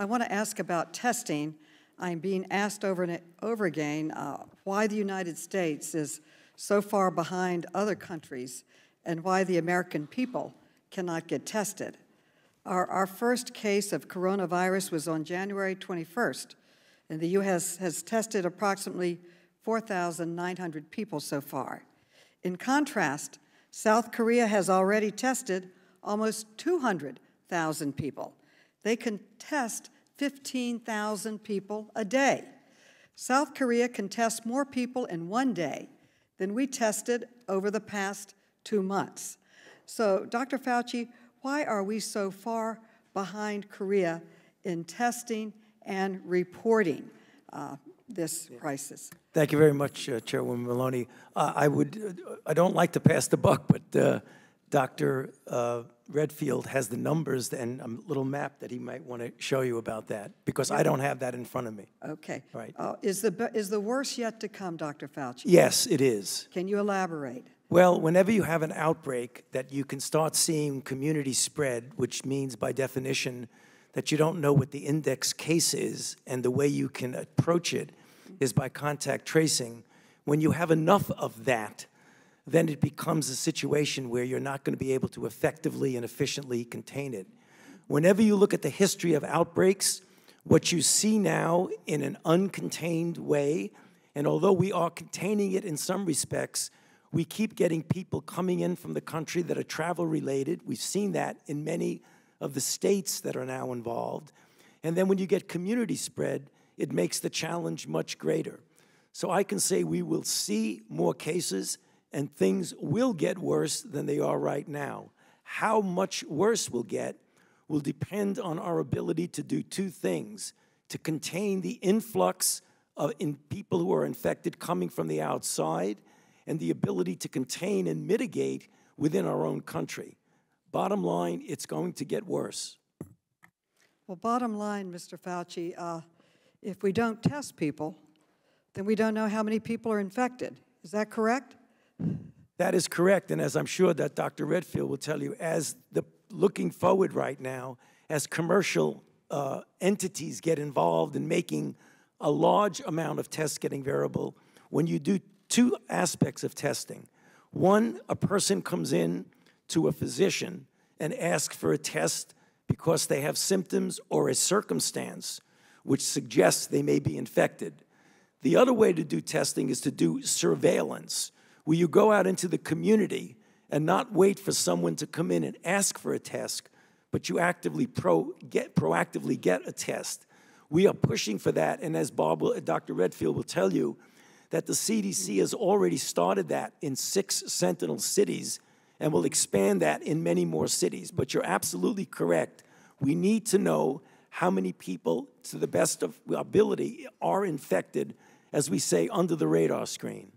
I want to ask about testing. I'm being asked over and over again uh, why the United States is so far behind other countries and why the American people cannot get tested. Our, our first case of coronavirus was on January 21st, and the U.S. has tested approximately 4,900 people so far. In contrast, South Korea has already tested almost 200,000 people they can test 15,000 people a day. South Korea can test more people in one day than we tested over the past two months. So, Dr. Fauci, why are we so far behind Korea in testing and reporting uh, this crisis? Thank you very much, uh, Chairwoman Maloney. Uh, I would, uh, I don't like to pass the buck, but uh, Dr. Uh, Redfield has the numbers and a little map that he might want to show you about that because I don't have that in front of me. Okay. Right. Uh, is the is the worst yet to come, Dr. Fauci? Yes, it is. Can you elaborate? Well, whenever you have an outbreak that you can start seeing community spread, which means by definition that you don't know what the index case is and the way you can approach it is by contact tracing. When you have enough of that, then it becomes a situation where you're not going to be able to effectively and efficiently contain it. Whenever you look at the history of outbreaks, what you see now in an uncontained way, and although we are containing it in some respects, we keep getting people coming in from the country that are travel related. We've seen that in many of the states that are now involved. And then when you get community spread, it makes the challenge much greater. So I can say we will see more cases and things will get worse than they are right now. How much worse will get will depend on our ability to do two things to contain the influx of in people who are infected coming from the outside and the ability to contain and mitigate within our own country. Bottom line, it's going to get worse. Well, bottom line, Mr. Fauci, uh, if we don't test people, then we don't know how many people are infected. Is that correct? That is correct. And as I'm sure that Dr. Redfield will tell you, as the looking forward right now, as commercial uh, entities get involved in making a large amount of tests getting variable, when you do two aspects of testing, one, a person comes in to a physician and asks for a test because they have symptoms or a circumstance which suggests they may be infected. The other way to do testing is to do surveillance, Will you go out into the community and not wait for someone to come in and ask for a test, but you actively pro get, proactively get a test? We are pushing for that, and as Bob will, Dr. Redfield will tell you, that the CDC has already started that in six sentinel cities and will expand that in many more cities. But you're absolutely correct. We need to know how many people, to the best of ability, are infected, as we say, under the radar screen.